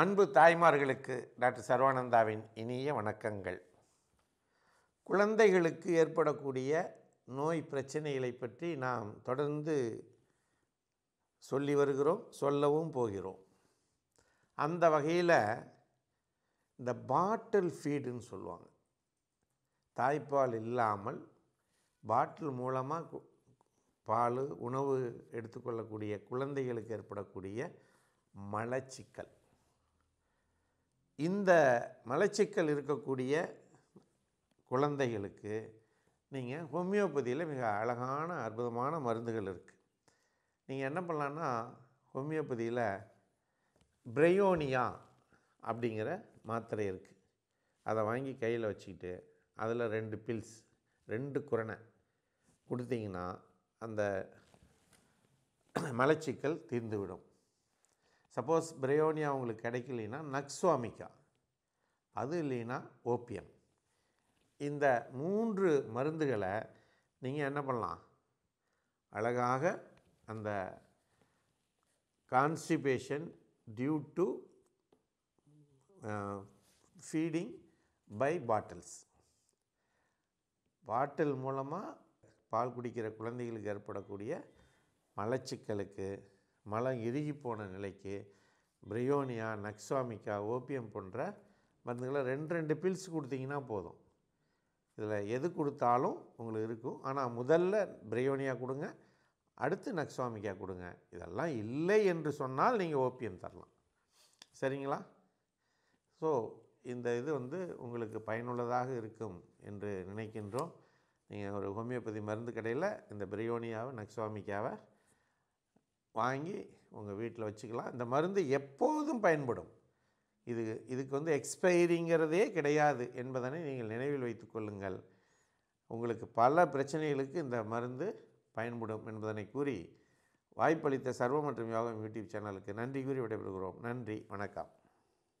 அன்பு தாய்மார்களுக்கு டாக்டர் சர்வானந்தாவின் இனிய வணக்கங்கள் குழந்தைகளுக்கு ஏற்படக்கூடிய நோய் பிரச்சனைகளை பற்றி நாம் தொடர்ந்து சொல்லி வருகிறோம் சொல்லவும் போகிறோம் அந்த வகையில் இந்த பாட்டில் ஃபீடுன்னு சொல்லுவாங்க தாய்ப்பால் இல்லாமல் பாட்டில் மூலமாக பால் உணவு எடுத்துக்கொள்ளக்கூடிய குழந்தைகளுக்கு ஏற்படக்கூடிய மலச்சிக்கல் இந்த மலச்சிக்கல் இருக்கக்கூடிய குழந்தைகளுக்கு நீங்கள் ஹோமியோபதியில் மிக அழகான அற்புதமான மருந்துகள் இருக்குது நீங்கள் என்ன பண்ணலான்னா ஹோமியோபதியில் பிரையோனியா அப்படிங்கிற மாத்திரை இருக்குது அதை வாங்கி கையில் வச்சுக்கிட்டு அதில் ரெண்டு பில்ஸ் ரெண்டு குரணை கொடுத்தீங்கன்னா அந்த மலச்சிக்கல் தீர்ந்துவிடும் சப்போஸ் பிரயோனியா உங்களுக்கு கிடைக்கலைன்னா நக்ஸ்வாமிக்கா அது இல்லைன்னா ஓபியம் இந்த மூன்று மருந்துகளை நீங்கள் என்ன பண்ணலாம் அழகாக அந்த constipation due to feeding by bottles bottle மூலமாக பால் குடிக்கிற குழந்தைகளுக்கு ஏற்படக்கூடிய மலச்சிக்கலுக்கு மலம் இறுகி போன நிலைக்கு பிரியோனியா நக்ஸாமிக்கா ஓபியம் போன்ற மருந்துகளை ரெண்டு ரெண்டு பில்ஸ் கொடுத்தீங்கன்னா போதும் இதில் எது கொடுத்தாலும் உங்களுக்கு இருக்கும் ஆனால் முதல்ல பிரியோனியா கொடுங்க அடுத்து நக்ஸாமிக்கா கொடுங்க இதெல்லாம் இல்லை என்று சொன்னால் நீங்கள் ஓபியம் தரலாம் சரிங்களா ஸோ இந்த இது வந்து உங்களுக்கு பயனுள்ளதாக இருக்கும் என்று நினைக்கின்றோம் நீங்கள் ஒரு ஹோமியோபதி மருந்து கடையில் இந்த பிரியோனியாவை நக்ஸாமிக்காவை வாங்கி உங்கள் வீட்டில் வச்சுக்கலாம் இந்த மருந்து எப்போதும் பயன்படும் இது இதுக்கு வந்து எக்ஸ்பைரிங்கிறதே கிடையாது என்பதனை நீங்கள் நினைவில் வைத்து கொள்ளுங்கள் உங்களுக்கு பல பிரச்சனைகளுக்கு இந்த மருந்து பயன்படும் என்பதனை கூறி வாய்ப்பளித்த சர்வம் மற்றும் யோகம் யூடியூப் சேனலுக்கு நன்றி கூறி விடைபெறுகிறோம் நன்றி வணக்கம்